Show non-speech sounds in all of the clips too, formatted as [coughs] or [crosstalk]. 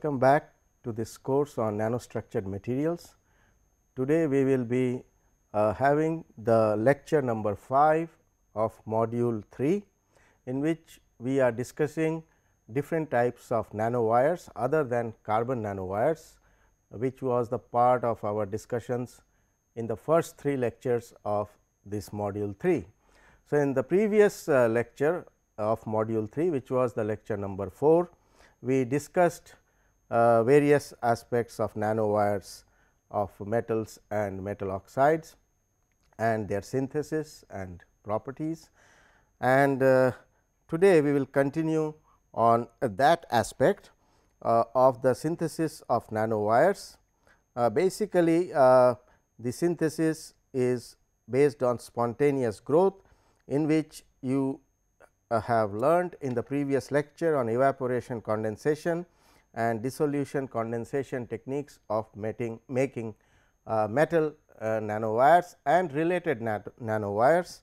Welcome back to this course on nanostructured materials. Today we will be uh, having the lecture number 5 of module 3 in which we are discussing different types of nanowires other than carbon nanowires which was the part of our discussions in the first three lectures of this module 3. So, in the previous uh, lecture of module 3 which was the lecture number 4, we discussed uh, various aspects of nanowires of metals and metal oxides and their synthesis and properties. And uh, today, we will continue on uh, that aspect uh, of the synthesis of nanowires. Uh, basically, uh, the synthesis is based on spontaneous growth in which you have learned in the previous lecture on evaporation condensation and dissolution condensation techniques of mating, making uh, metal uh, nanowires and related nanowires.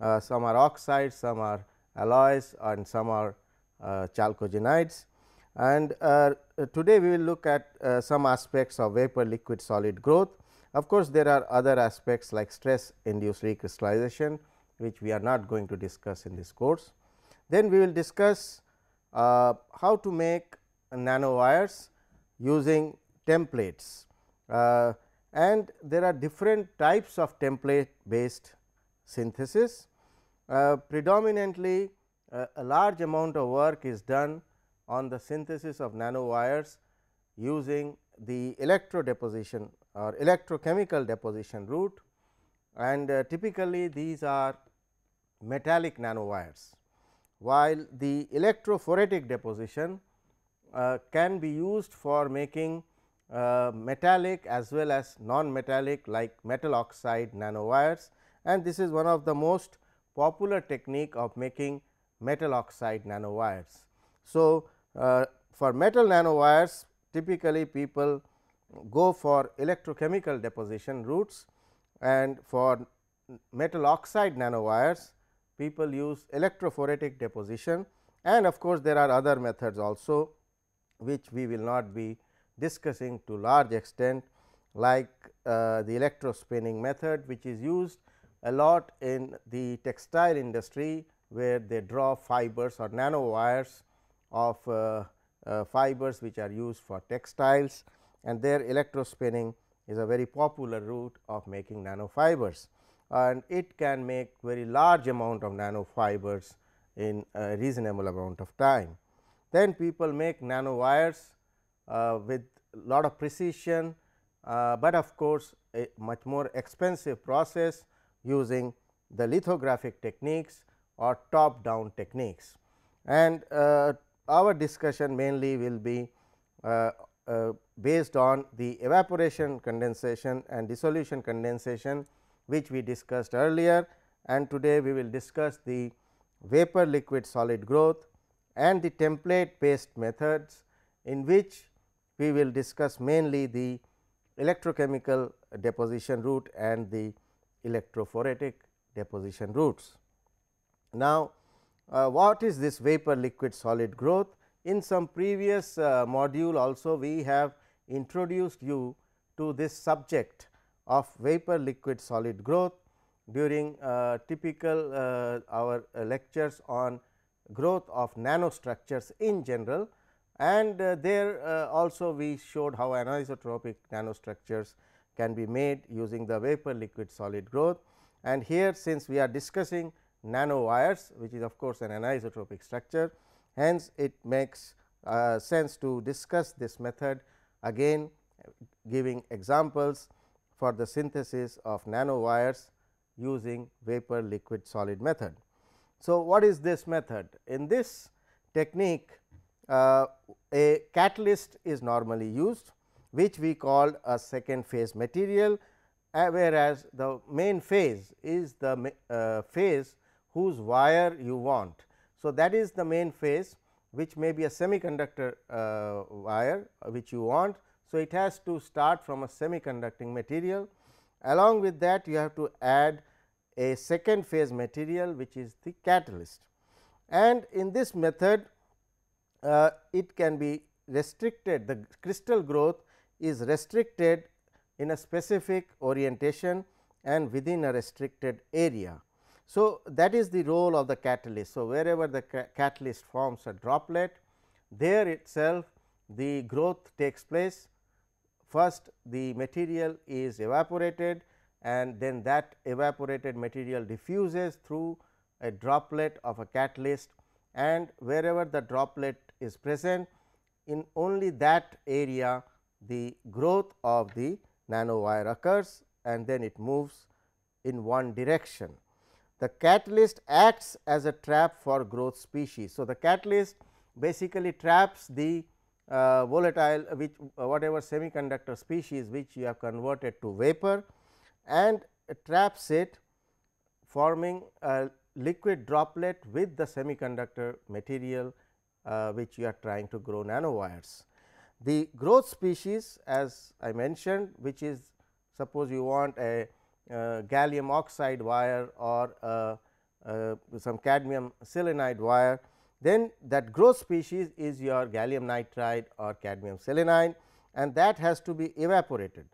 Uh, some are oxides, some are alloys and some are uh, chalcogenides. And uh, today we will look at uh, some aspects of vapor liquid solid growth. Of course, there are other aspects like stress induced recrystallization which we are not going to discuss in this course. Then we will discuss how to make nanowires using templates. Uh, and there are different types of template based synthesis. Uh, predominantly, uh, a large amount of work is done on the synthesis of nanowires using the electro deposition or electrochemical deposition route and uh, typically these are metallic nanowires, while the electrophoretic deposition uh, can be used for making uh, metallic as well as non-metallic like metal oxide nanowires and this is one of the most popular technique of making metal oxide nanowires. So, uh, for metal nanowires typically people go for electrochemical deposition routes and for metal oxide nanowires people use electrophoretic deposition and of course, there are other methods also which we will not be discussing to large extent like uh, the electrospinning method which is used a lot in the textile industry where they draw fibers or nanowires of uh, uh, fibers which are used for textiles and their electrospinning is a very popular route of making nanofibers and it can make very large amount of nanofibers in a reasonable amount of time. Then people make nanowires uh, with lot of precision, uh, but of course, a much more expensive process using the lithographic techniques or top down techniques. And uh, our discussion mainly will be uh, uh, based on the evaporation condensation and dissolution condensation which we discussed earlier and today we will discuss the vapor liquid solid growth and the template based methods in which we will discuss mainly the electrochemical deposition route and the electrophoretic deposition routes. Now, uh, what is this vapor liquid solid growth? In some previous uh, module also we have introduced you to this subject of vapor liquid solid growth during uh, typical uh, our lectures on growth of nanostructures in general and uh, there uh, also we showed how anisotropic nanostructures can be made using the vapor liquid solid growth. And here since we are discussing nanowires which is of course, an anisotropic structure hence it makes uh, sense to discuss this method again giving examples for the synthesis of nanowires using vapor liquid solid method. So, what is this method? In this technique uh, a catalyst is normally used which we call a second phase material uh, whereas, the main phase is the uh, phase whose wire you want. So, that is the main phase which may be a semiconductor uh, wire uh, which you want. So, it has to start from a semiconducting material along with that you have to add a second phase material which is the catalyst. And in this method, uh, it can be restricted the crystal growth is restricted in a specific orientation and within a restricted area. So, that is the role of the catalyst. So, wherever the ca catalyst forms a droplet, there itself the growth takes place. First, the material is evaporated and then that evaporated material diffuses through a droplet of a catalyst and wherever the droplet is present in only that area the growth of the nanowire occurs and then it moves in one direction. The catalyst acts as a trap for growth species. So, the catalyst basically traps the uh, volatile which uh, whatever semiconductor species which you have converted to vapor and traps it forming a liquid droplet with the semiconductor material uh, which you are trying to grow nanowires. The growth species as I mentioned which is suppose you want a uh, gallium oxide wire or a, uh, uh, some cadmium selenide wire, then that growth species is your gallium nitride or cadmium selenide and that has to be evaporated.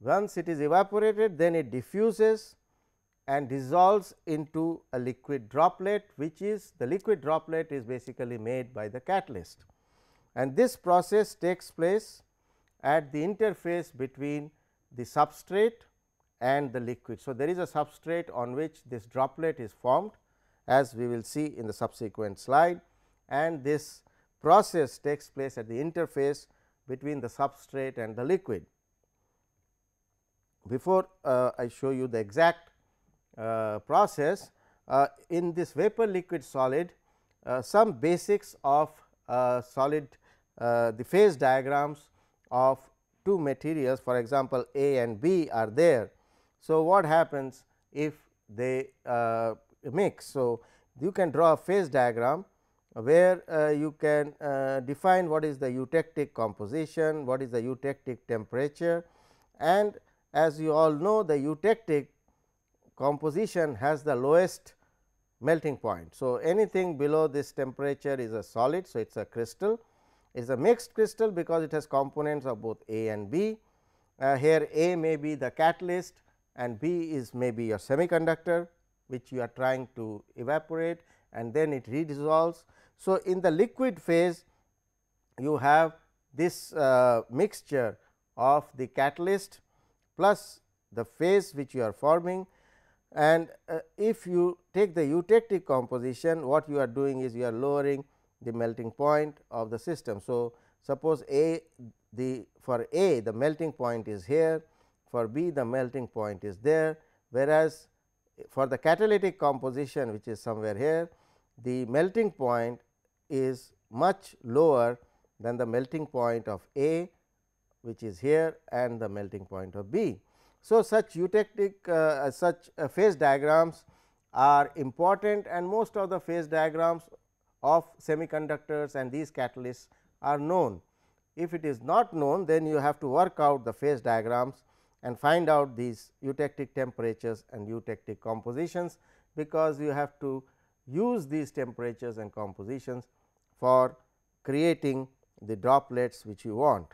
Once it is evaporated, then it diffuses and dissolves into a liquid droplet, which is the liquid droplet is basically made by the catalyst. And this process takes place at the interface between the substrate and the liquid. So, there is a substrate on which this droplet is formed as we will see in the subsequent slide and this process takes place at the interface between the substrate and the liquid before uh, I show you the exact uh, process uh, in this vapor liquid solid uh, some basics of uh, solid the phase diagrams of two materials for example, A and B are there. So, what happens if they mix? So, you can draw a phase diagram where uh, you can uh, define what is the eutectic composition, what is the eutectic temperature and as you all know the eutectic composition has the lowest melting point. So, anything below this temperature is a solid. So, it is a crystal is a mixed crystal because it has components of both A and B. Uh, here A may be the catalyst and B is maybe your semiconductor which you are trying to evaporate and then it redissolves. So, in the liquid phase you have this uh, mixture of the catalyst plus the phase which you are forming and uh, if you take the eutectic composition what you are doing is you are lowering the melting point of the system. So, suppose A the for A the melting point is here, for B the melting point is there, whereas for the catalytic composition which is somewhere here the melting point is much lower than the melting point of A which is here and the melting point of B. So, such eutectic uh, uh, such uh, phase diagrams are important and most of the phase diagrams of semiconductors and these catalysts are known. If it is not known then you have to work out the phase diagrams and find out these eutectic temperatures and eutectic compositions because you have to use these temperatures and compositions for creating the droplets which you want.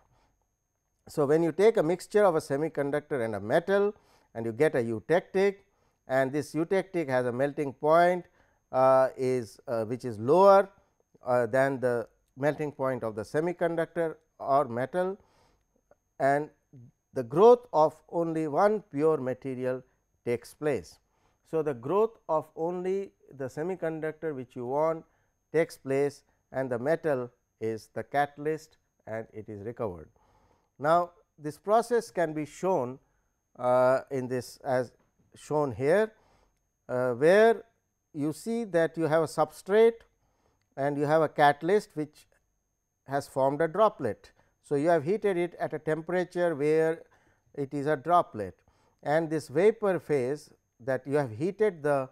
So, when you take a mixture of a semiconductor and a metal and you get a eutectic and this eutectic has a melting point uh, is uh, which is lower uh, than the melting point of the semiconductor or metal and the growth of only one pure material takes place. So, the growth of only the semiconductor which you want takes place and the metal is the catalyst and it is recovered. Now, this process can be shown uh, in this as shown here, uh, where you see that you have a substrate and you have a catalyst which has formed a droplet. So, you have heated it at a temperature where it is a droplet and this vapor phase that you have heated the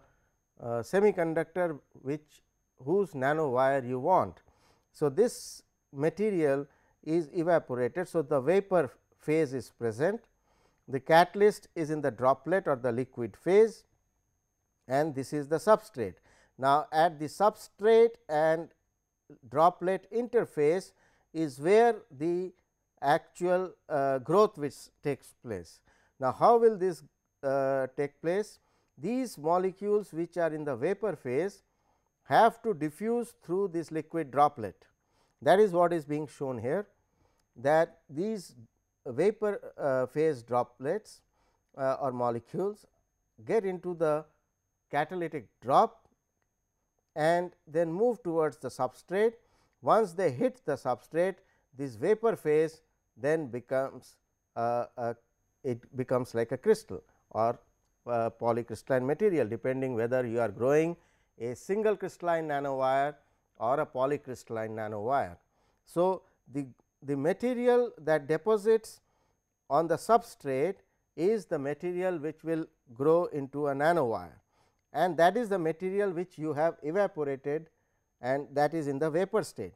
uh, semiconductor which whose nanowire you want. So, this material is evaporated. So, the vapor phase is present, the catalyst is in the droplet or the liquid phase and this is the substrate. Now, at the substrate and droplet interface is where the actual uh, growth which takes place. Now, how will this uh, take place? These molecules which are in the vapor phase have to diffuse through this liquid droplet that is what is being shown here that these vapor uh, phase droplets uh, or molecules get into the catalytic drop and then move towards the substrate. Once they hit the substrate this vapor phase then becomes uh, a, it becomes like a crystal or uh, polycrystalline material depending whether you are growing a single crystalline nanowire or a polycrystalline nanowire. So, the, the material that deposits on the substrate is the material which will grow into a nanowire and that is the material which you have evaporated and that is in the vapor state.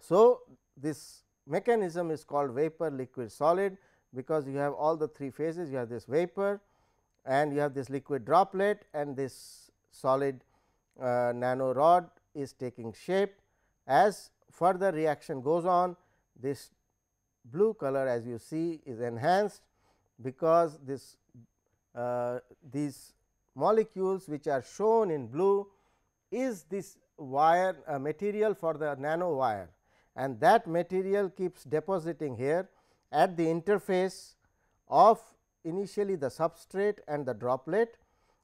So, this mechanism is called vapor liquid solid because you have all the three phases you have this vapor and you have this liquid droplet and this solid uh, nano rod is taking shape. As further reaction goes on, this blue color as you see is enhanced because this uh, these molecules which are shown in blue is this wire uh, material for the nano wire and that material keeps depositing here at the interface of initially the substrate and the droplet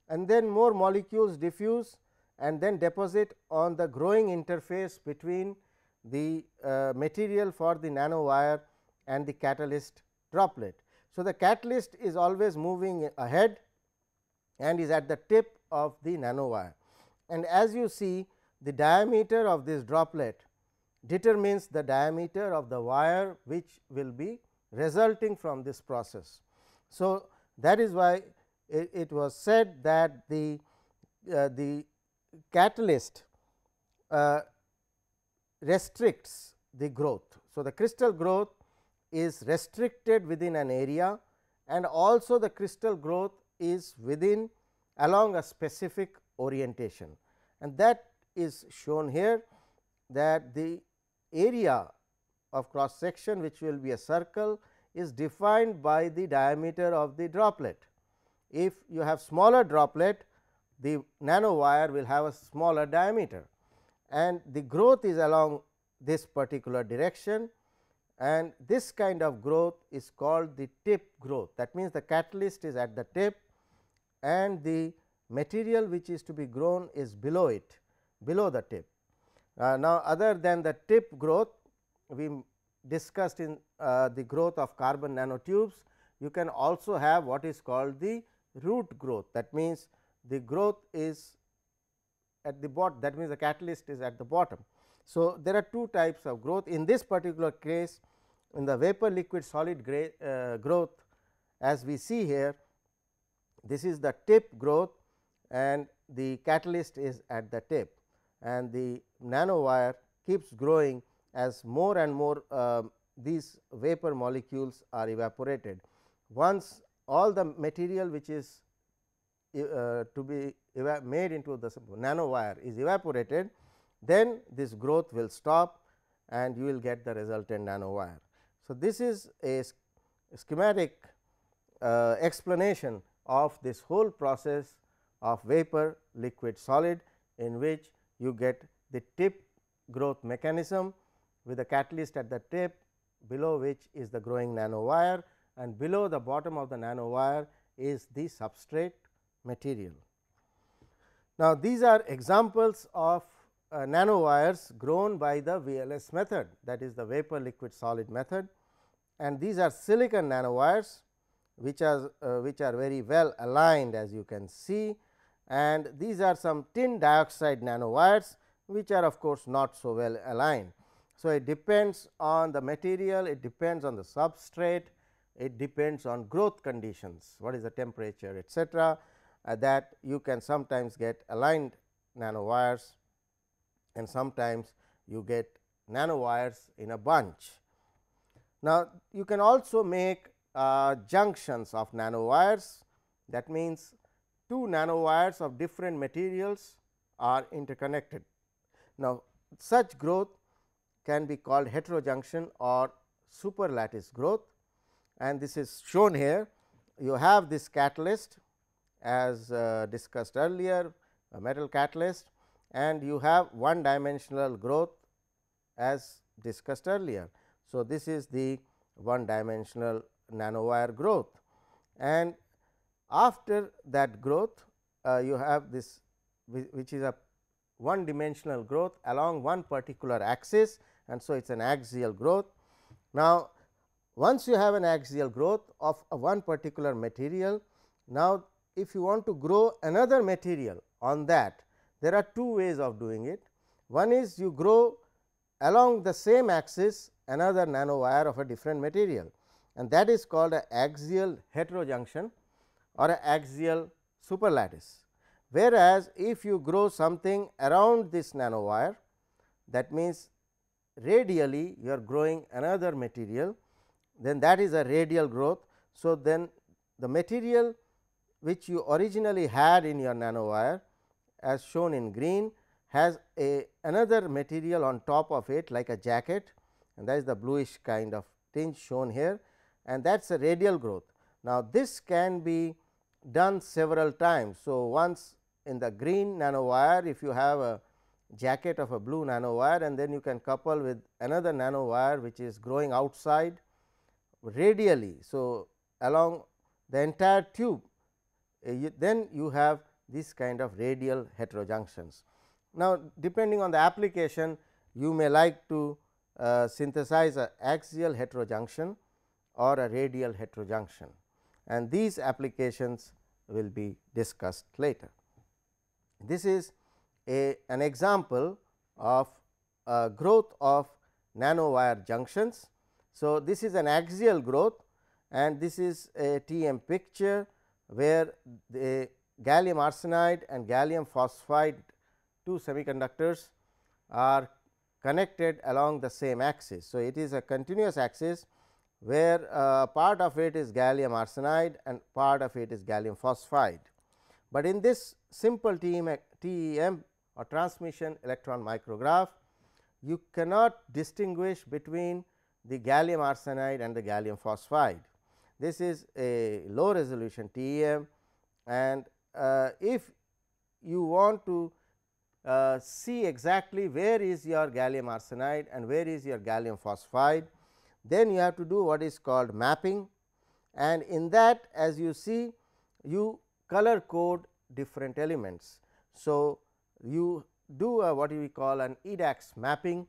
and then more molecules diffuse and then deposit on the growing interface between the uh, material for the nanowire and the catalyst droplet. So, the catalyst is always moving ahead and is at the tip of the nanowire. And as you see the diameter of this droplet determines the diameter of the wire which will be resulting from this process. So, that is why it, it was said that the, uh, the catalyst uh, restricts the growth. So, the crystal growth is restricted within an area and also the crystal growth is within along a specific orientation and that is shown here that the area of cross section which will be a circle is defined by the diameter of the droplet. If you have smaller droplet the nanowire will have a smaller diameter and the growth is along this particular direction and this kind of growth is called the tip growth. That means, the catalyst is at the tip and the material which is to be grown is below it, below the tip. Uh, now, other than the tip growth, we discussed in uh, the growth of carbon nanotubes, you can also have what is called the root growth. That means, the growth is at the bottom that means, the catalyst is at the bottom. So, there are two types of growth in this particular case in the vapor liquid solid gray, uh, growth as we see here this is the tip growth and the catalyst is at the tip and the nanowire keeps growing as more and more uh, these vapor molecules are evaporated. Once all the material which is uh, to be made into the nano wire is evaporated, then this growth will stop and you will get the resultant nano wire. So, this is a schematic uh, explanation of this whole process of vapor liquid solid in which you get the tip growth mechanism with a catalyst at the tip below which is the growing nano wire and below the bottom of the nano wire is the substrate material. Now, these are examples of uh, nanowires grown by the VLS method that is the vapor liquid solid method and these are silicon nanowires which are uh, which are very well aligned as you can see and these are some tin dioxide nanowires which are of course not so well aligned. So, it depends on the material, it depends on the substrate, it depends on growth conditions, what is the temperature etcetera uh, that you can sometimes get aligned nanowires and sometimes you get nanowires in a bunch. Now, you can also make uh, junctions of nanowires that means, two nanowires of different materials are interconnected. Now, such growth can be called heterojunction or superlattice growth and this is shown here. You have this catalyst as uh, discussed earlier metal catalyst and you have one dimensional growth as discussed earlier. So, this is the one dimensional nanowire growth and after that growth uh, you have this which is a one dimensional growth along one particular axis and so it is an axial growth. Now, once you have an axial growth of one particular material, now if you want to grow another material on that, there are two ways of doing it. One is you grow along the same axis another nanowire of a different material and that is called a axial heterojunction or an axial superlattice. Whereas, if you grow something around this nanowire that means radially you are growing another material then that is a radial growth. So, then the material which you originally had in your nanowire as shown in green has a another material on top of it like a jacket and that is the bluish kind of tinge shown here and that is a radial growth. Now, this can be done several times. So, once in the green nanowire if you have a jacket of a blue nanowire and then you can couple with another nanowire which is growing outside radially. So, along the entire tube then you have this kind of radial heterojunctions. Now, depending on the application you may like to uh, synthesize a axial heterojunction or a radial heterojunction and these applications will be discussed later. This is a an example of growth of nanowire junctions. So, this is an axial growth and this is a TM picture where the gallium arsenide and gallium phosphide two semiconductors are connected along the same axis. So, it is a continuous axis where uh, part of it is gallium arsenide and part of it is gallium phosphide. But in this simple TEM, TEM or transmission electron micrograph, you cannot distinguish between the gallium arsenide and the gallium phosphide this is a low resolution TEM and uh, if you want to uh, see exactly where is your gallium arsenide and where is your gallium phosphide, then you have to do what is called mapping and in that as you see you color code different elements. So, you do a, what we call an EDAX mapping.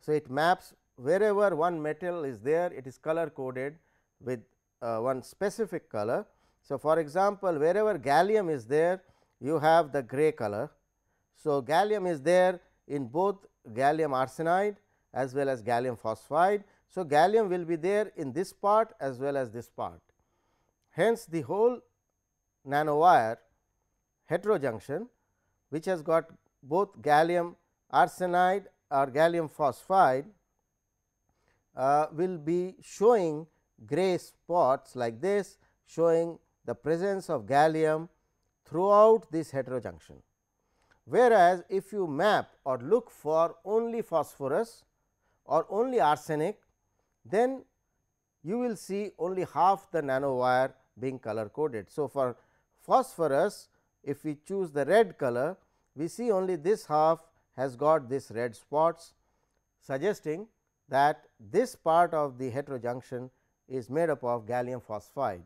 So, it maps wherever one metal is there it is color coded with uh, one specific color. So, for example, wherever gallium is there you have the gray color. So, gallium is there in both gallium arsenide as well as gallium phosphide. So, gallium will be there in this part as well as this part. Hence, the whole nanowire heterojunction which has got both gallium arsenide or gallium phosphide uh, will be showing gray spots like this showing the presence of gallium throughout this heterojunction. Whereas, if you map or look for only phosphorus or only arsenic, then you will see only half the nanowire being color coded. So, for phosphorus if we choose the red color, we see only this half has got this red spots suggesting that this part of the heterojunction is made up of gallium phosphide.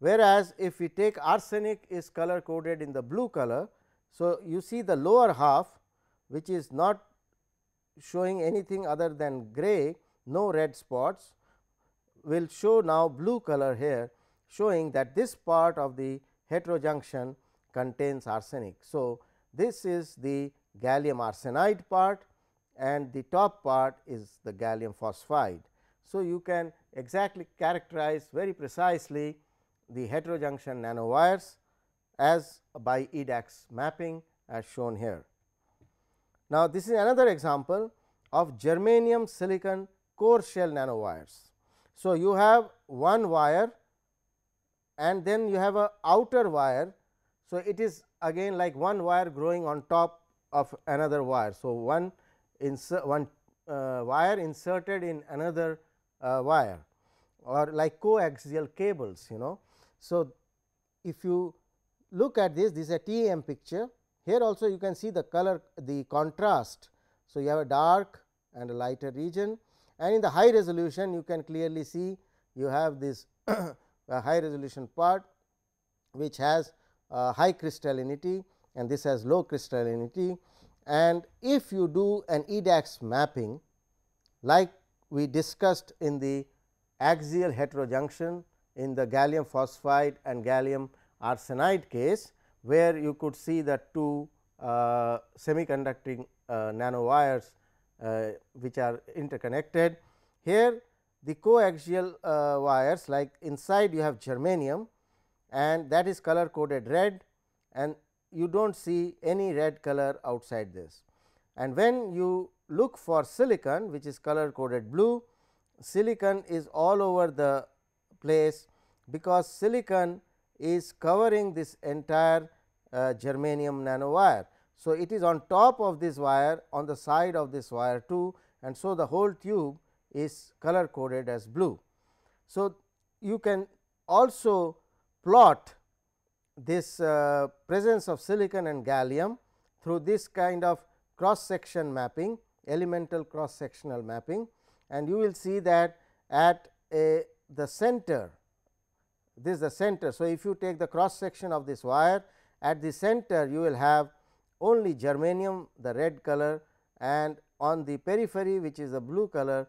Whereas, if we take arsenic is color coded in the blue color. So, you see the lower half which is not showing anything other than gray no red spots will show now blue color here showing that this part of the heterojunction contains arsenic. So, this is the gallium arsenide part and the top part is the gallium phosphide. So, you can exactly characterize very precisely the heterojunction nanowires as by EDAX mapping as shown here. Now, this is another example of germanium silicon core shell nanowires. So, you have one wire and then you have a outer wire. So, it is again like one wire growing on top of another wire. So, one insert one uh, wire inserted in another uh, wire or like coaxial cables you know. So, if you look at this this is a TEM picture here also you can see the color the contrast. So, you have a dark and a lighter region and in the high resolution you can clearly see you have this [coughs] uh, high resolution part which has uh, high crystallinity and this has low crystallinity and if you do an EDAX mapping like we discussed in the axial heterojunction in the gallium phosphide and gallium arsenide case, where you could see the two uh, semiconducting uh, nanowires uh, which are interconnected. Here the coaxial uh, wires like inside you have germanium and that is color coded red and you do not see any red color outside this. And when you look for silicon which is color coded blue. Silicon is all over the place because silicon is covering this entire uh, germanium nanowire. So, it is on top of this wire on the side of this wire too and so the whole tube is color coded as blue. So, you can also plot this uh, presence of silicon and gallium through this kind of cross section mapping elemental cross sectional mapping and you will see that at a the center this is the center. So, if you take the cross section of this wire at the center you will have only germanium the red color and on the periphery which is the blue color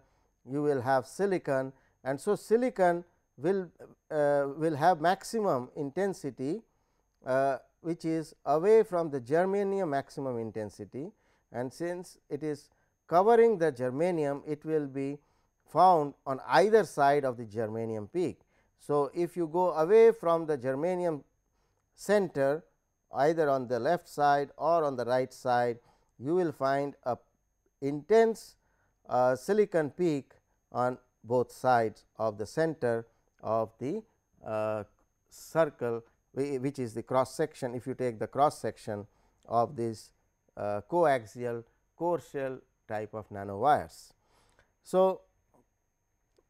you will have silicon and so silicon will uh, will have maximum intensity uh, which is away from the germanium maximum intensity and since it is covering the germanium it will be found on either side of the germanium peak. So, if you go away from the germanium center either on the left side or on the right side you will find a intense uh, silicon peak on both sides of the center of the uh, circle which is the cross section if you take the cross section of this uh, coaxial core shell type of nanowires. So,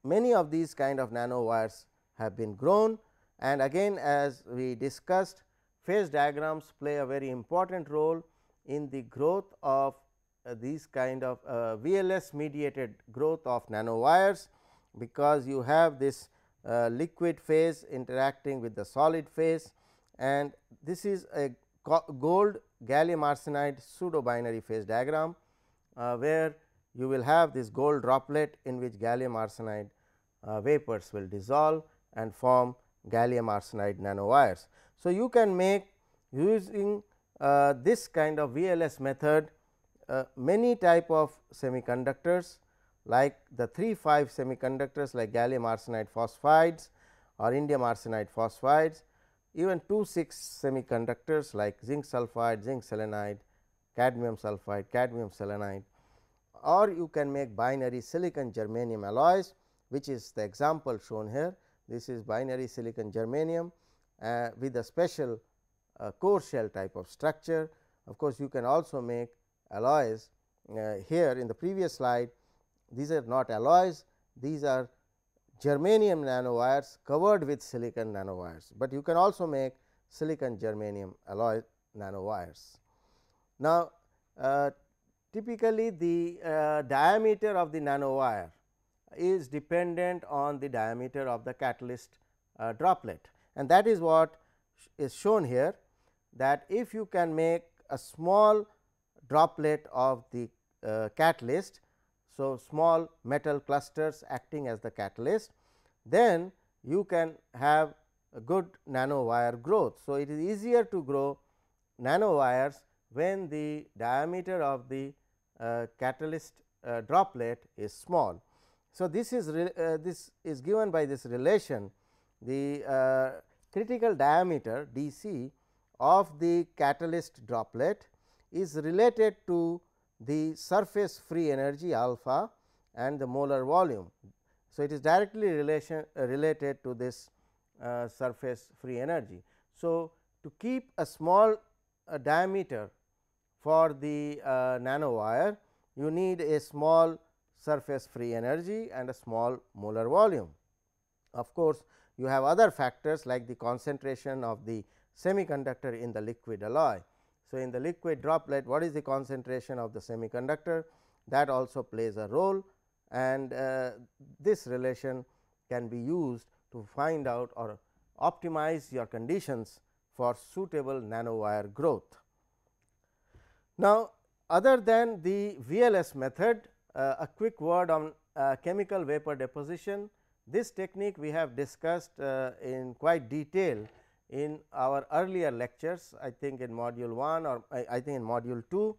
many of these kind of nanowires have been grown and again as we discussed phase diagrams play a very important role in the growth of uh, these kind of uh, VLS mediated growth of nanowires, because you have this uh, liquid phase interacting with the solid phase and this is a gold gallium arsenide pseudo binary phase diagram. Uh, where you will have this gold droplet in which gallium arsenide uh, vapors will dissolve and form gallium arsenide nanowires. So, you can make using uh, this kind of VLS method uh, many type of semiconductors like the 3 5 semiconductors like gallium arsenide phosphides or indium arsenide phosphides even 2 6 semiconductors like zinc sulfide, zinc selenide cadmium sulfide, cadmium selenide or you can make binary silicon germanium alloys which is the example shown here. This is binary silicon germanium uh, with a special uh, core shell type of structure. Of course, you can also make alloys uh, here in the previous slide. These are not alloys, these are germanium nanowires covered with silicon nanowires, but you can also make silicon germanium alloy nanowires. Now, uh, typically the uh, diameter of the nanowire is dependent on the diameter of the catalyst uh, droplet and that is what is shown here that if you can make a small droplet of the uh, catalyst. So, small metal clusters acting as the catalyst, then you can have a good nanowire growth. So, it is easier to grow nanowires when the diameter of the uh, catalyst uh, droplet is small. So, this is uh, this is given by this relation the uh, critical diameter d c of the catalyst droplet is related to the surface free energy alpha and the molar volume. So, it is directly relation uh, related to this uh, surface free energy. So, to keep a small diameter for the uh, nanowire, you need a small surface free energy and a small molar volume. Of course, you have other factors like the concentration of the semiconductor in the liquid alloy. So, in the liquid droplet what is the concentration of the semiconductor that also plays a role and uh, this relation can be used to find out or optimize your conditions for suitable nanowire growth. Now, other than the VLS method, uh, a quick word on uh, chemical vapor deposition. This technique we have discussed uh, in quite detail in our earlier lectures, I think in module 1 or I, I think in module 2,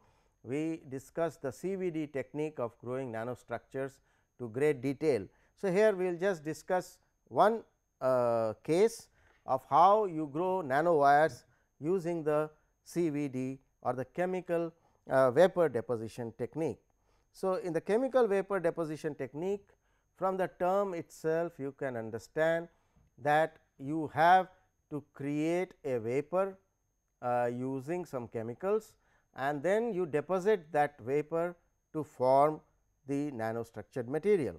we discussed the CVD technique of growing nanostructures to great detail. So, here we will just discuss one uh, case of how you grow nanowires using the CVD or the chemical uh, vapor deposition technique. So, in the chemical vapor deposition technique from the term itself you can understand that you have to create a vapor uh, using some chemicals and then you deposit that vapor to form the nanostructured material.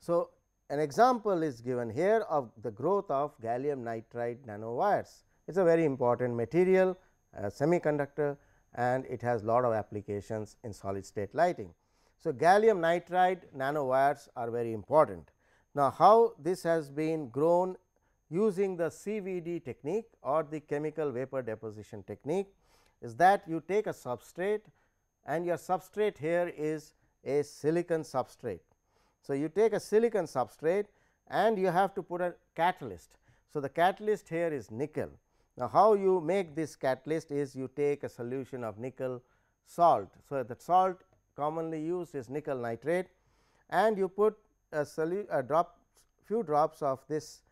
So, an example is given here of the growth of gallium nitride nanowires. It is a very important material, a uh, semiconductor and it has lot of applications in solid state lighting. So, gallium nitride nanowires are very important. Now, how this has been grown using the CVD technique or the chemical vapor deposition technique is that you take a substrate and your substrate here is a silicon substrate. So, you take a silicon substrate and you have to put a catalyst. So, the catalyst here is nickel now, how you make this catalyst is you take a solution of nickel salt. So, that salt commonly used is nickel nitrate and you put a, a drop few drops of this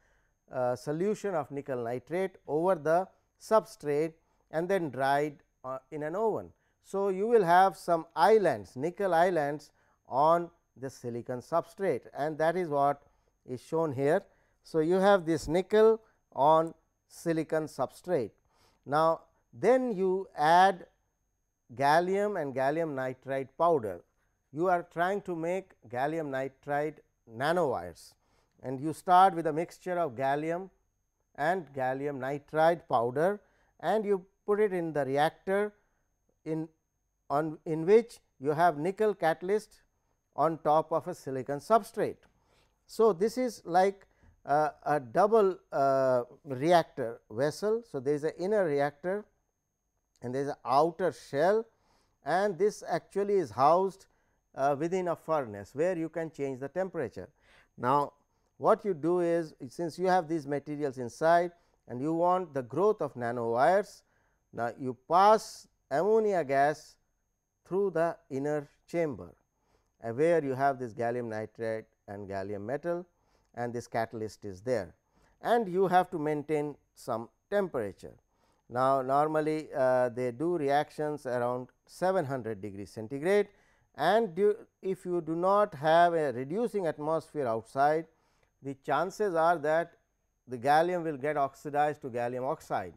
uh, solution of nickel nitrate over the substrate and then dried uh, in an oven. So, you will have some islands nickel islands on the silicon substrate and that is what is shown here. So, you have this nickel on silicon substrate. Now, then you add gallium and gallium nitride powder. You are trying to make gallium nitride nanowires and you start with a mixture of gallium and gallium nitride powder and you put it in the reactor in on in which you have nickel catalyst on top of a silicon substrate. So, this is like uh, a double uh, reactor vessel. So, there is an inner reactor and there is an outer shell and this actually is housed uh, within a furnace where you can change the temperature. Now, what you do is since you have these materials inside and you want the growth of nanowires. Now, you pass ammonia gas through the inner chamber uh, where you have this gallium nitrate and gallium metal and this catalyst is there and you have to maintain some temperature. Now, normally uh, they do reactions around 700 degree centigrade and do, if you do not have a reducing atmosphere outside, the chances are that the gallium will get oxidized to gallium oxide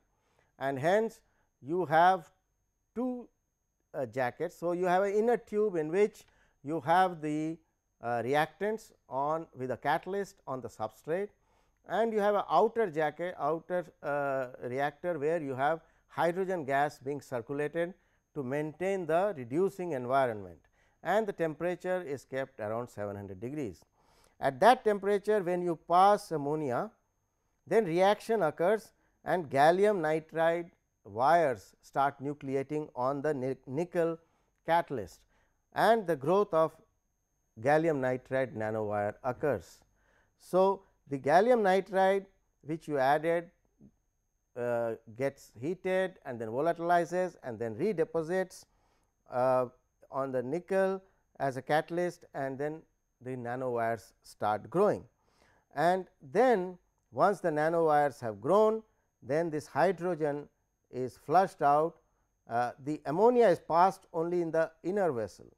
and hence you have two uh, jackets. So, you have an inner tube in which you have the uh, reactants on with a catalyst on the substrate and you have a outer jacket outer uh, reactor where you have hydrogen gas being circulated to maintain the reducing environment and the temperature is kept around 700 degrees. At that temperature when you pass ammonia then reaction occurs and gallium nitride wires start nucleating on the nickel catalyst and the growth of gallium nitride nanowire occurs. So, the gallium nitride which you added uh, gets heated and then volatilizes and then redeposits uh, on the nickel as a catalyst and then the nanowires start growing. And then once the nanowires have grown then this hydrogen is flushed out, uh, the ammonia is passed only in the inner vessel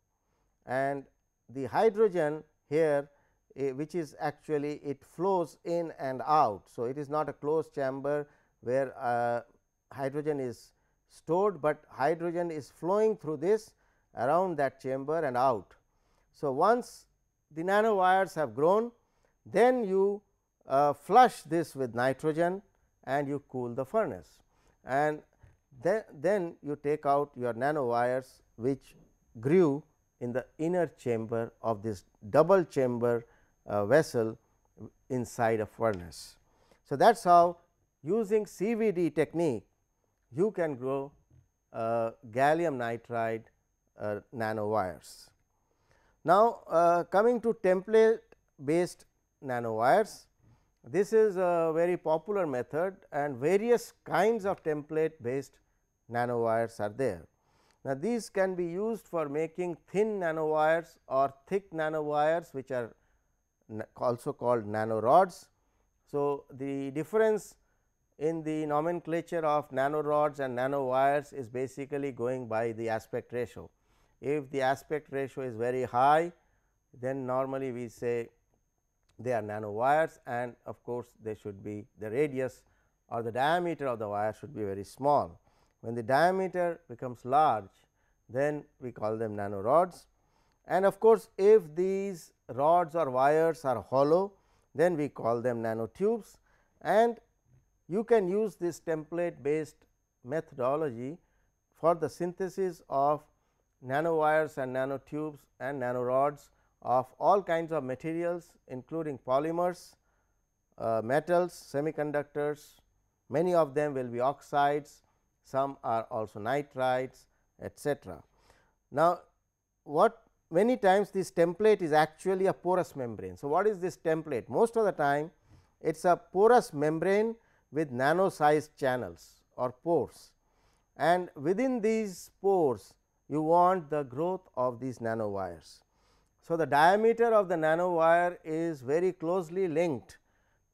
and the hydrogen here eh, which is actually it flows in and out. So, it is not a closed chamber where uh, hydrogen is stored, but hydrogen is flowing through this around that chamber and out. So, once the nanowires have grown, then you uh, flush this with nitrogen and you cool the furnace and then, then you take out your nanowires which grew in the inner chamber of this double chamber uh, vessel inside a furnace. So, that is how using CVD technique you can grow uh, gallium nitride uh, nanowires. Now, uh, coming to template based nanowires, this is a very popular method and various kinds of template based nanowires are there. Now, these can be used for making thin nanowires or thick nanowires which are also called nanorods. So, the difference in the nomenclature of nanorods and nanowires is basically going by the aspect ratio. If the aspect ratio is very high, then normally we say they are nanowires and of course, they should be the radius or the diameter of the wire should be very small. When the diameter becomes large, then we call them nano rods. And of course, if these rods or wires are hollow, then we call them nanotubes. And you can use this template based methodology for the synthesis of nanowires and nanotubes and nanorods of all kinds of materials including polymers, uh, metals, semiconductors, many of them will be oxides some are also nitrites etc. Now, what many times this template is actually a porous membrane. So, what is this template? Most of the time it is a porous membrane with nano sized channels or pores and within these pores you want the growth of these nanowires. So, the diameter of the nanowire is very closely linked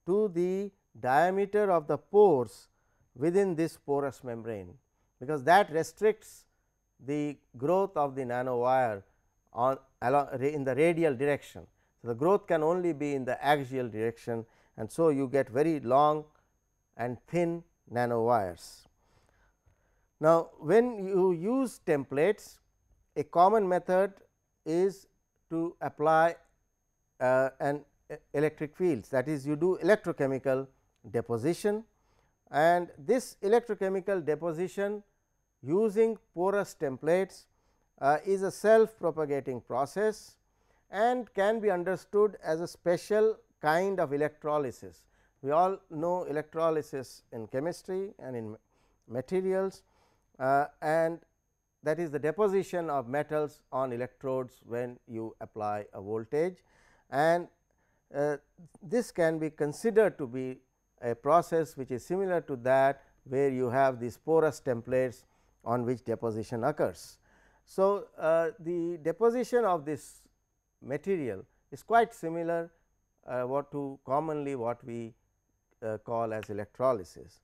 to the diameter of the pores within this porous membrane, because that restricts the growth of the nanowire on along in the radial direction. So, the growth can only be in the axial direction and so you get very long and thin nanowires. Now, when you use templates a common method is to apply uh, an uh, electric fields that is you do electrochemical deposition and this electrochemical deposition using porous templates uh, is a self propagating process and can be understood as a special kind of electrolysis. We all know electrolysis in chemistry and in materials uh, and that is the deposition of metals on electrodes when you apply a voltage and uh, this can be considered to be a process which is similar to that where you have these porous templates on which deposition occurs. So, uh, the deposition of this material is quite similar uh, what to commonly what we uh, call as electrolysis.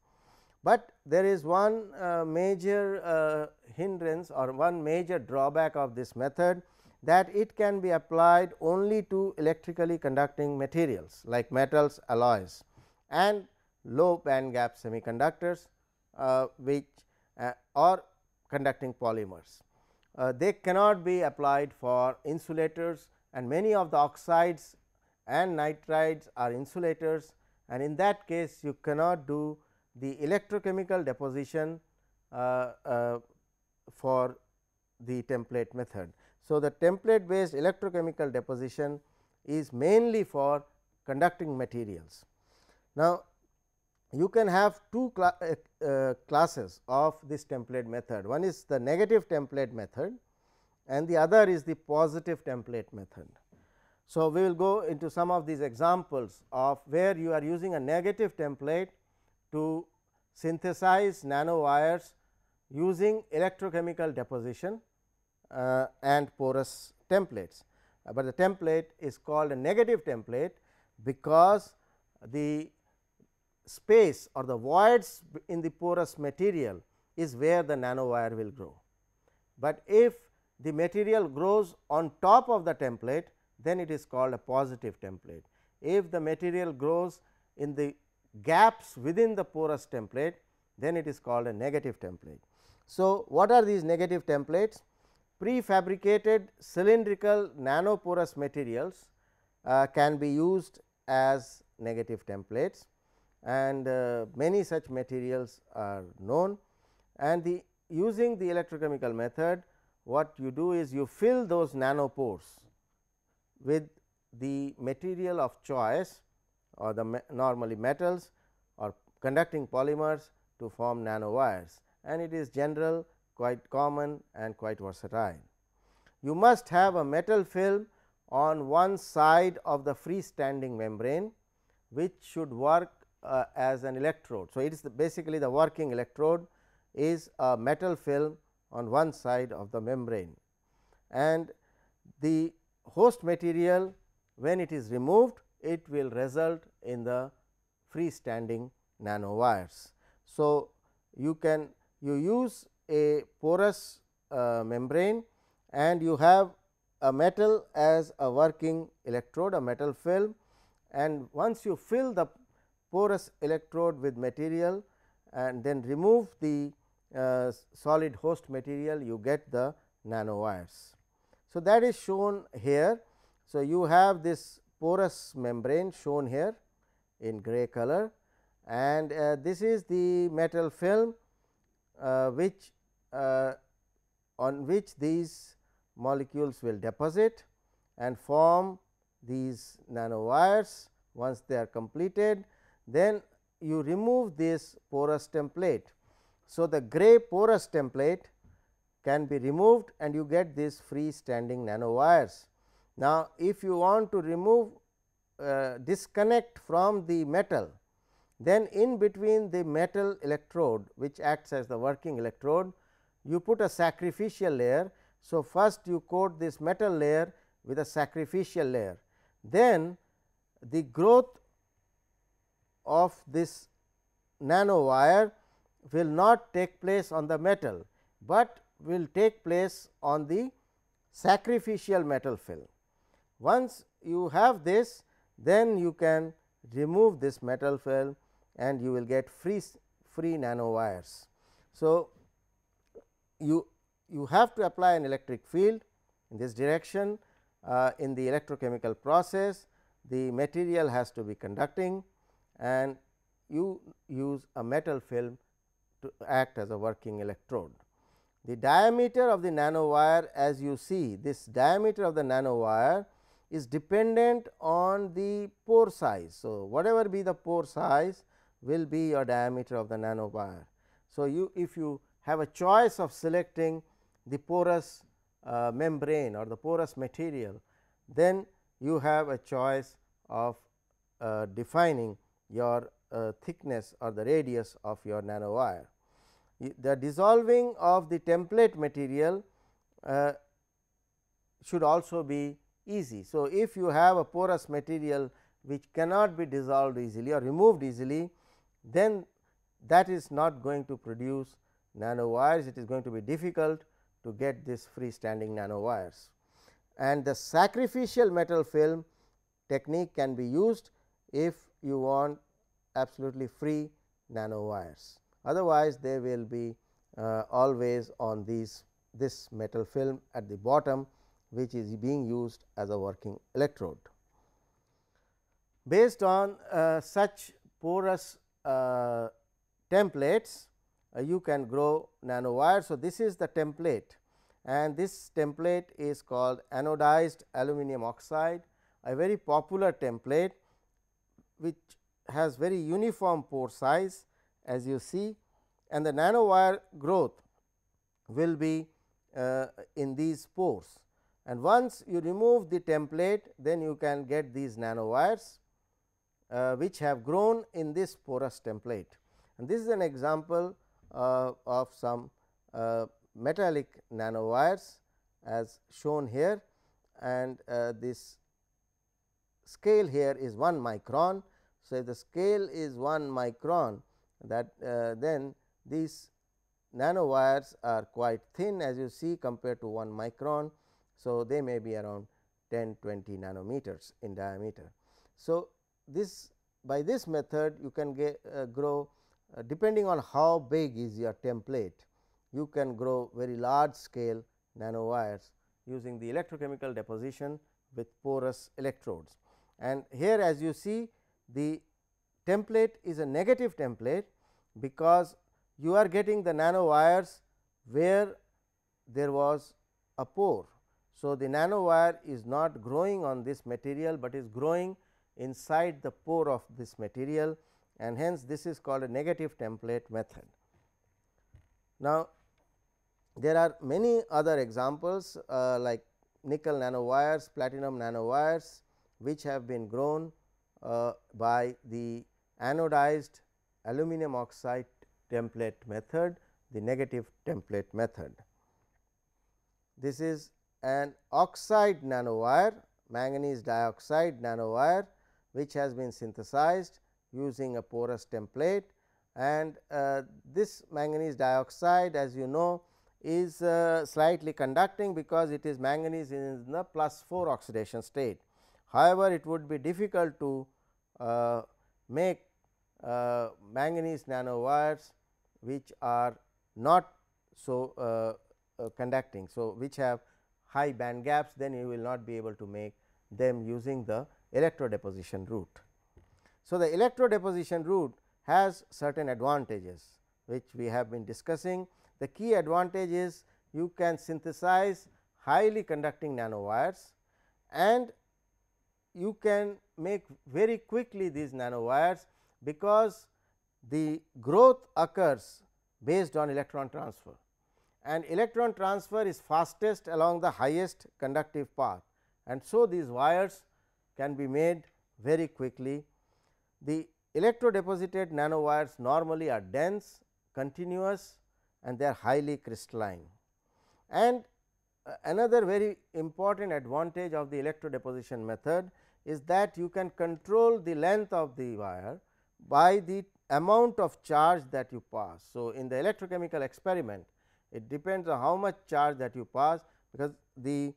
But there is one uh, major uh, hindrance or one major drawback of this method that it can be applied only to electrically conducting materials like metals alloys and low band gap semiconductors uh, which uh, are conducting polymers. Uh, they cannot be applied for insulators and many of the oxides and nitrides are insulators and in that case you cannot do the electrochemical deposition uh, uh, for the template method. So, the template based electrochemical deposition is mainly for conducting materials. Now, you can have two uh, uh, classes of this template method. One is the negative template method and the other is the positive template method. So, we will go into some of these examples of where you are using a negative template to synthesize nanowires using electrochemical deposition uh, and porous templates. Uh, but the template is called a negative template because the space or the voids in the porous material is where the nanowire will grow. But if the material grows on top of the template, then it is called a positive template. If the material grows in the gaps within the porous template, then it is called a negative template. So, what are these negative templates? Prefabricated cylindrical nanoporous materials uh, can be used as negative templates and uh, many such materials are known. And the using the electrochemical method what you do is you fill those nanopores with the material of choice or the me normally metals or conducting polymers to form nanowires and it is general quite common and quite versatile. You must have a metal film on one side of the freestanding membrane which should work uh, as an electrode. So, it is the basically the working electrode is a metal film on one side of the membrane and the host material when it is removed it will result in the freestanding nanowires. So, you can you use a porous uh, membrane and you have a metal as a working electrode a metal film and once you fill the porous electrode with material and then remove the uh, solid host material you get the nanowires. So, that is shown here. So, you have this porous membrane shown here in gray color and uh, this is the metal film uh, which uh, on which these molecules will deposit and form these nanowires once they are completed then you remove this porous template. So, the gray porous template can be removed and you get these free standing nanowires. Now, if you want to remove uh, disconnect from the metal, then in between the metal electrode which acts as the working electrode, you put a sacrificial layer. So, first you coat this metal layer with a sacrificial layer, then the growth of this nanowire will not take place on the metal, but will take place on the sacrificial metal film. Once you have this, then you can remove this metal film and you will get free free nanowires. So, you you have to apply an electric field in this direction uh, in the electrochemical process the material has to be conducting and you use a metal film to act as a working electrode. The diameter of the nanowire as you see this diameter of the nanowire is dependent on the pore size. So, whatever be the pore size will be your diameter of the nanowire. So, you if you have a choice of selecting the porous uh, membrane or the porous material, then you have a choice of uh, defining your uh, thickness or the radius of your nanowire. The dissolving of the template material uh, should also be easy. So, if you have a porous material which cannot be dissolved easily or removed easily, then that is not going to produce nanowires, it is going to be difficult to get this freestanding nanowires. And the sacrificial metal film technique can be used if you want absolutely free nanowires. Otherwise, they will be uh, always on these this metal film at the bottom which is being used as a working electrode. Based on uh, such porous uh, templates, uh, you can grow nanowires. So, this is the template and this template is called anodized aluminum oxide a very popular template which has very uniform pore size as you see and the nanowire growth will be uh, in these pores. And once you remove the template, then you can get these nanowires uh, which have grown in this porous template. And this is an example uh, of some uh, metallic nanowires as shown here and uh, this scale here is 1 micron so, if the scale is 1 micron that uh, then these nanowires are quite thin as you see compared to 1 micron. So, they may be around 10 20 nanometers in diameter. So, this by this method you can get uh, grow uh, depending on how big is your template you can grow very large scale nanowires using the electrochemical deposition with porous electrodes. And here as you see the template is a negative template because you are getting the nano wires where there was a pore. So, the nano wire is not growing on this material, but is growing inside the pore of this material and hence this is called a negative template method. Now, there are many other examples uh, like nickel nanowires, platinum nanowires which have been grown uh, by the anodized aluminum oxide template method, the negative template method. This is an oxide nanowire, manganese dioxide nanowire, which has been synthesized using a porous template. And uh, this manganese dioxide as you know is uh, slightly conducting because it is manganese in the plus 4 oxidation state. However, it would be difficult to uh, make uh, manganese nanowires which are not so uh, uh, conducting. So, which have high band gaps then you will not be able to make them using the electro deposition route. So, the electro deposition route has certain advantages which we have been discussing. The key advantage is you can synthesize highly conducting nanowires and you can make very quickly these nanowires because the growth occurs based on electron transfer and electron transfer is fastest along the highest conductive path and so these wires can be made very quickly. The electrodeposited nanowires normally are dense, continuous and they are highly crystalline and another very important advantage of the electrodeposition method is that you can control the length of the wire by the amount of charge that you pass. So, in the electrochemical experiment it depends on how much charge that you pass because the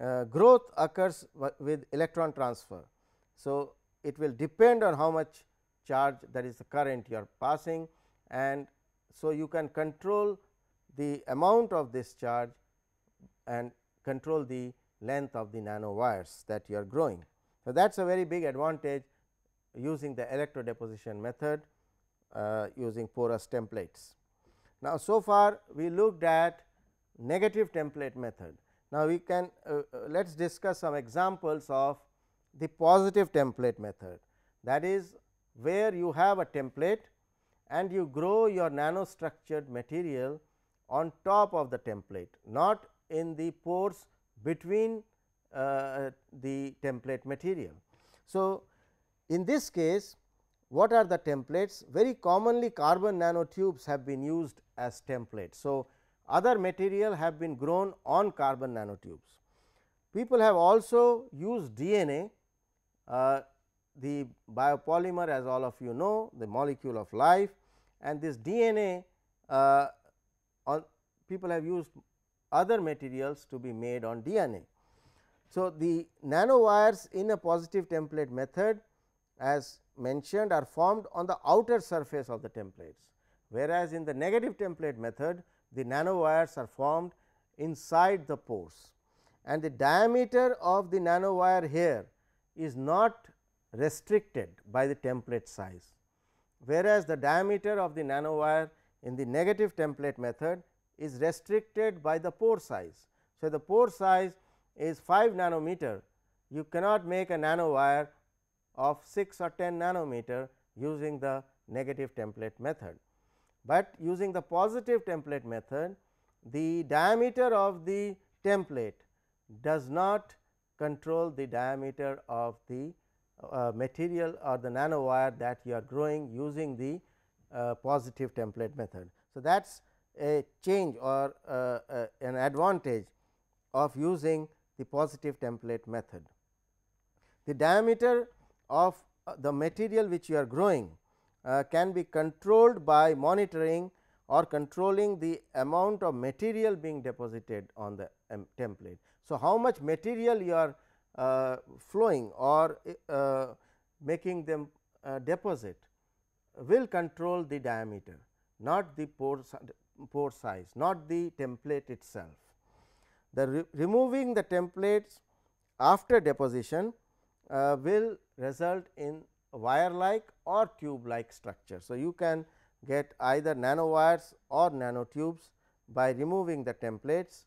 uh, growth occurs with electron transfer. So, it will depend on how much charge that is the current you are passing and so you can control the amount of this charge and control the length of the nano wires that you are growing. So, that is a very big advantage using the electrodeposition method uh, using porous templates. Now, so far we looked at negative template method. Now, we can uh, uh let us discuss some examples of the positive template method that is where you have a template and you grow your nano structured material on top of the template not in the pores between uh, uh, the template material. So, in this case what are the templates? Very commonly carbon nanotubes have been used as templates. So, other material have been grown on carbon nanotubes. People have also used DNA, uh, the biopolymer as all of you know the molecule of life and this DNA uh, people have used other materials to be made on DNA. So, the nanowires in a positive template method as mentioned are formed on the outer surface of the templates, whereas in the negative template method the nanowires are formed inside the pores and the diameter of the nanowire here is not restricted by the template size, whereas the diameter of the nanowire in the negative template method is restricted by the pore size. So, the pore size is 5 nanometer, you cannot make a nano wire of 6 or 10 nanometer using the negative template method. But using the positive template method, the diameter of the template does not control the diameter of the uh, material or the nanowire that you are growing using the uh, positive template method. So, that is a change or uh, uh, an advantage of using the positive template method. The diameter of uh, the material which you are growing can be controlled by monitoring or controlling the amount of material being deposited on the um, template. So, how much material you are uh, flowing or uh, making them uh, deposit will control the diameter not the pore pore size not the template itself. The re removing the templates after deposition uh, will result in wire like or tube like structure. So, you can get either nanowires or nanotubes by removing the templates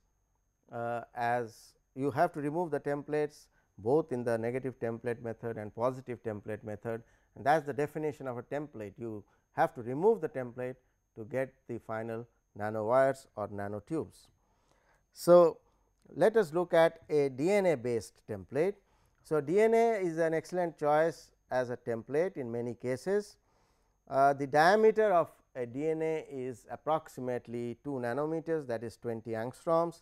uh, as you have to remove the templates both in the negative template method and positive template method and that is the definition of a template. You have to remove the template to get the final nanowires or nanotubes. So, let us look at a DNA based template. So, DNA is an excellent choice as a template in many cases. Uh, the diameter of a DNA is approximately 2 nanometers that is 20 angstroms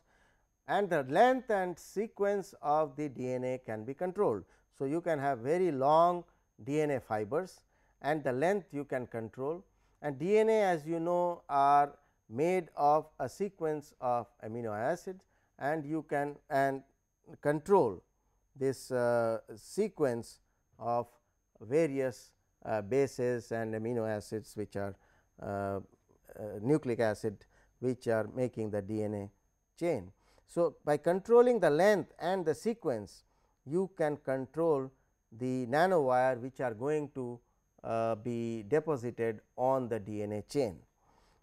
and the length and sequence of the DNA can be controlled. So, you can have very long DNA fibers and the length you can control and DNA as you know are made of a sequence of amino acids and you can and control this uh, sequence of various uh, bases and amino acids which are uh, uh nucleic acid which are making the DNA chain. So, by controlling the length and the sequence you can control the nanowire which are going to uh, be deposited on the DNA chain.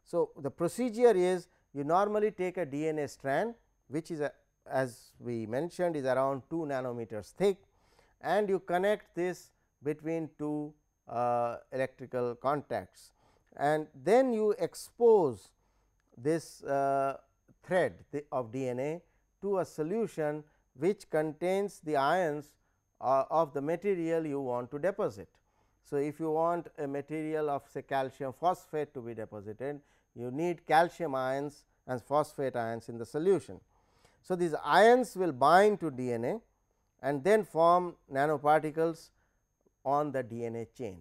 So, the procedure is you normally take a DNA strand which is a, as we mentioned is around 2 nanometers thick and you connect this between two uh, electrical contacts and then you expose this uh, thread of DNA to a solution which contains the ions uh, of the material you want to deposit. So, if you want a material of say calcium phosphate to be deposited, you need calcium ions and phosphate ions in the solution. So, these ions will bind to DNA and then form nanoparticles on the DNA chain.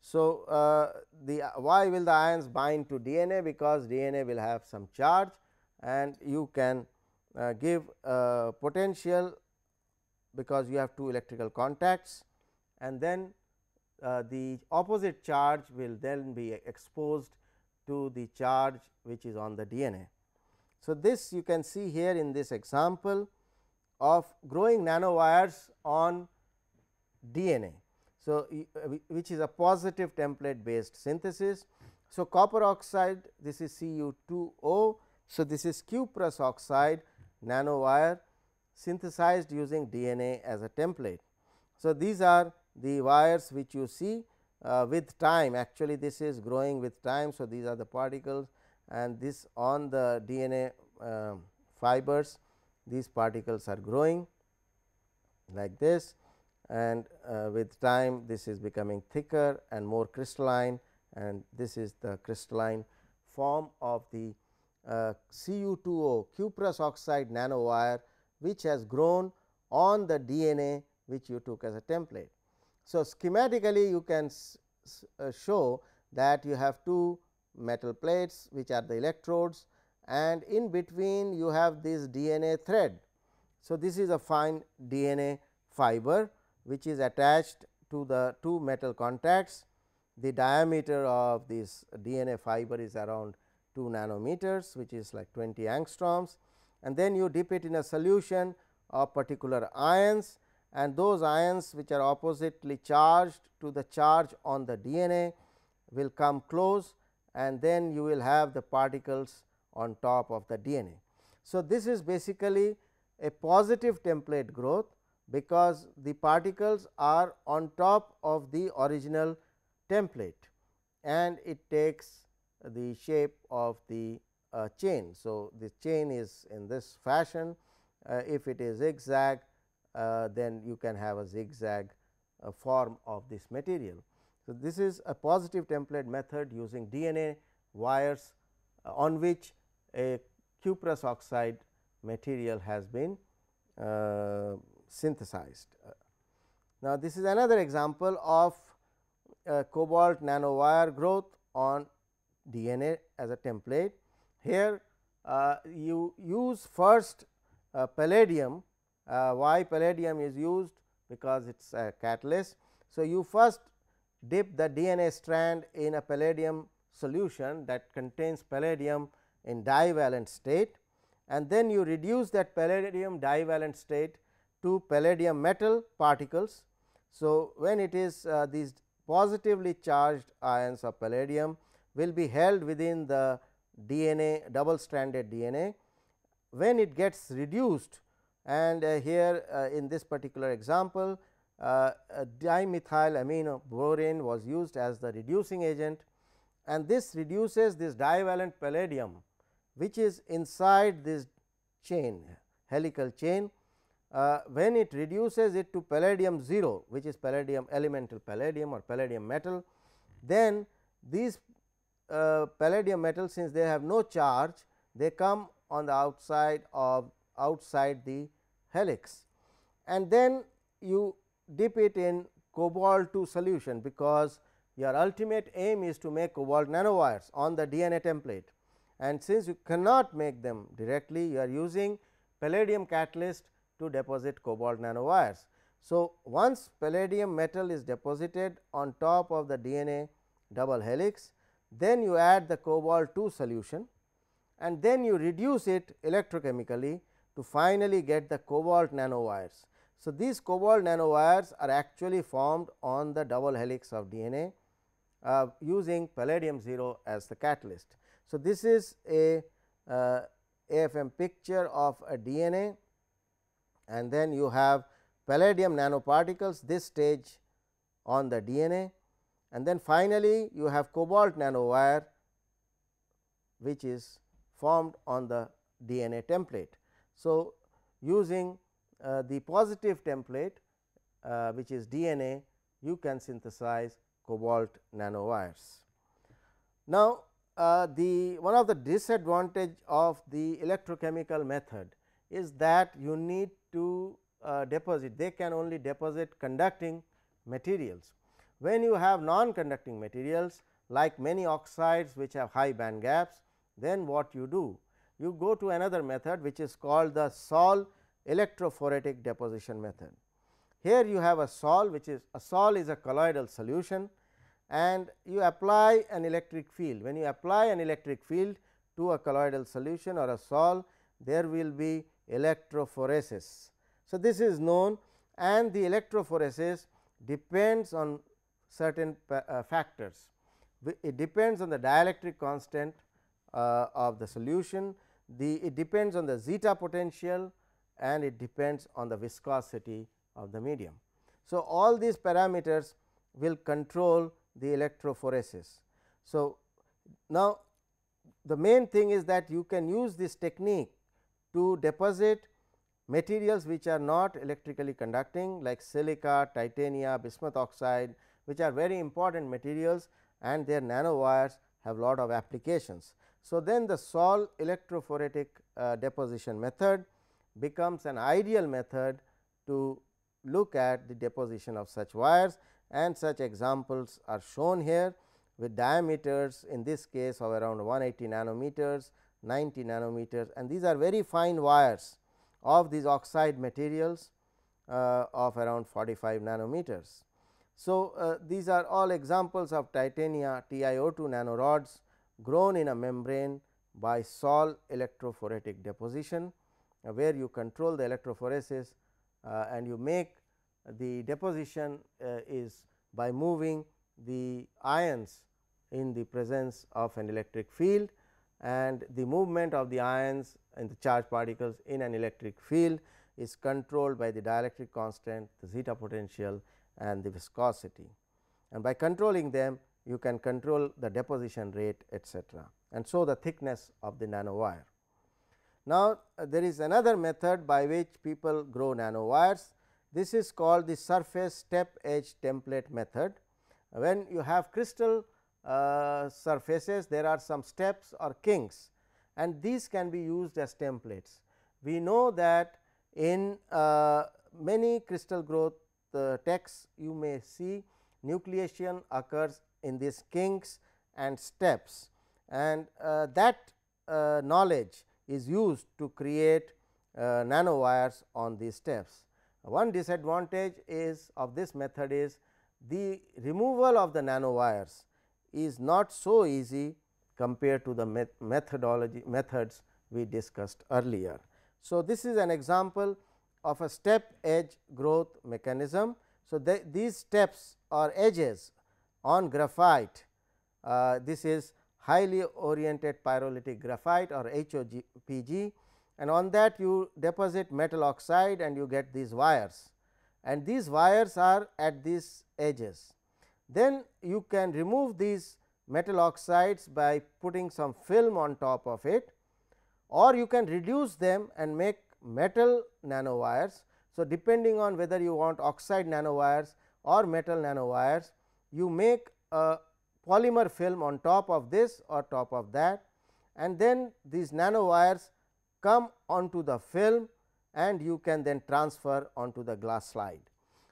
So, uh, the why will the ions bind to DNA because DNA will have some charge and you can uh, give uh, potential because you have two electrical contacts and then uh, the opposite charge will then be exposed to the charge which is on the DNA. So, this you can see here in this example of growing nanowires on DNA. So, uh, which is a positive template based synthesis. So, copper oxide this is Cu2O. So, this is cuprous oxide nanowire synthesized using DNA as a template. So, these are the wires which you see uh, with time actually this is growing with time. So, these are the particles and this on the DNA uh, um, fibers these particles are growing like this and uh, with time this is becoming thicker and more crystalline and this is the crystalline form of the uh, Cu2O cuprous oxide nanowire which has grown on the DNA which you took as a template. So, schematically you can uh, show that you have two metal plates which are the electrodes and in between you have this DNA thread. So, this is a fine DNA fiber which is attached to the two metal contacts. The diameter of this DNA fiber is around 2 nanometers which is like 20 angstroms and then you dip it in a solution of particular ions and those ions which are oppositely charged to the charge on the DNA will come close and then you will have the particles on top of the DNA. So, this is basically a positive template growth because the particles are on top of the original template and it takes the shape of the uh, chain. So, the chain is in this fashion uh, if it is exact. Uh, then you can have a zigzag uh, form of this material. So, this is a positive template method using DNA wires uh, on which a cuprous oxide material has been uh, synthesized. Now, this is another example of uh, cobalt nanowire growth on DNA as a template. Here, uh, you use first palladium uh, why palladium is used because it is a catalyst. So, you first dip the DNA strand in a palladium solution that contains palladium in divalent state and then you reduce that palladium divalent state to palladium metal particles. So, when it is uh, these positively charged ions of palladium will be held within the DNA double stranded DNA. When it gets reduced and uh, here uh, in this particular example uh, dimethyl amino borane was used as the reducing agent and this reduces this divalent palladium which is inside this chain helical chain. Uh, when it reduces it to palladium 0 which is palladium elemental palladium or palladium metal, then these uh, palladium metals since they have no charge they come on the outside of outside the helix and then you dip it in cobalt 2 solution because your ultimate aim is to make cobalt nanowires on the DNA template. And since you cannot make them directly, you are using palladium catalyst to deposit cobalt nanowires. So, once palladium metal is deposited on top of the DNA double helix, then you add the cobalt 2 solution and then you reduce it electrochemically to finally get the cobalt nanowires. So, these cobalt nanowires are actually formed on the double helix of DNA uh, using palladium 0 as the catalyst. So, this is a uh, AFM picture of a DNA and then you have palladium nanoparticles this stage on the DNA and then finally, you have cobalt nanowire which is formed on the DNA template. So, using uh, the positive template uh, which is DNA you can synthesize cobalt nanowires. Now, uh, the one of the disadvantage of the electrochemical method is that you need to uh, deposit they can only deposit conducting materials. When you have non conducting materials like many oxides which have high band gaps then what you do you go to another method which is called the Sol electrophoretic deposition method. Here you have a Sol which is a Sol is a colloidal solution and you apply an electric field. When you apply an electric field to a colloidal solution or a Sol, there will be electrophoresis. So, this is known and the electrophoresis depends on certain uh, factors. It depends on the dielectric constant uh, of the solution, the it depends on the zeta potential and it depends on the viscosity of the medium. So, all these parameters will control the electrophoresis. So, now the main thing is that you can use this technique to deposit materials which are not electrically conducting like silica, titania, bismuth oxide which are very important materials and their nanowires have lot of applications. So, then the Sol electrophoretic uh, deposition method becomes an ideal method to look at the deposition of such wires and such examples are shown here with diameters in this case of around 180 nanometers, 90 nanometers and these are very fine wires of these oxide materials uh, of around 45 nanometers. So, uh, these are all examples of titania TiO2 nanorods grown in a membrane by sol electrophoretic deposition, uh, where you control the electrophoresis uh, and you make the deposition uh, is by moving the ions in the presence of an electric field and the movement of the ions and the charge particles in an electric field is controlled by the dielectric constant, the zeta potential and the viscosity. And by controlling them you can control the deposition rate etc., and so the thickness of the nanowire. Now, uh, there is another method by which people grow nanowires. This is called the surface step edge template method. When you have crystal uh, surfaces, there are some steps or kinks and these can be used as templates. We know that in uh, many crystal growth uh, texts, you may see nucleation occurs in these kinks and steps and uh, that uh, knowledge is used to create uh, nanowires on these steps. One disadvantage is of this method is the removal of the nanowires is not so easy compared to the methodology methods we discussed earlier. So, this is an example of a step edge growth mechanism. So, these steps or edges on graphite uh, this is highly oriented pyrolytic graphite or HOPG and on that you deposit metal oxide and you get these wires and these wires are at these edges. Then you can remove these metal oxides by putting some film on top of it or you can reduce them and make metal nanowires. So, depending on whether you want oxide nanowires or metal nanowires you make a polymer film on top of this or top of that and then these nanowires come onto the film and you can then transfer onto the glass slide.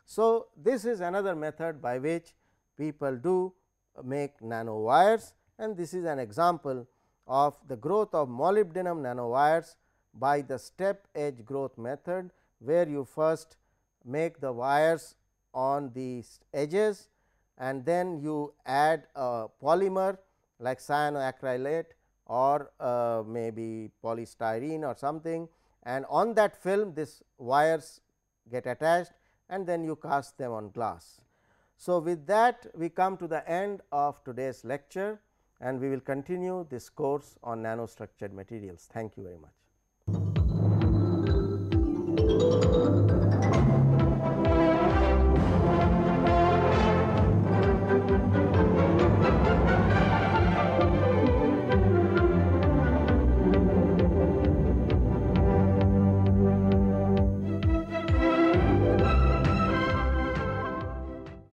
So, this is another method by which people do make nanowires and this is an example of the growth of molybdenum nanowires by the step edge growth method, where you first make the wires on the edges and then you add a polymer like cyanoacrylate or uh, maybe polystyrene or something and on that film this wires get attached and then you cast them on glass. So, with that we come to the end of today's lecture and we will continue this course on nanostructured materials. Thank you very much.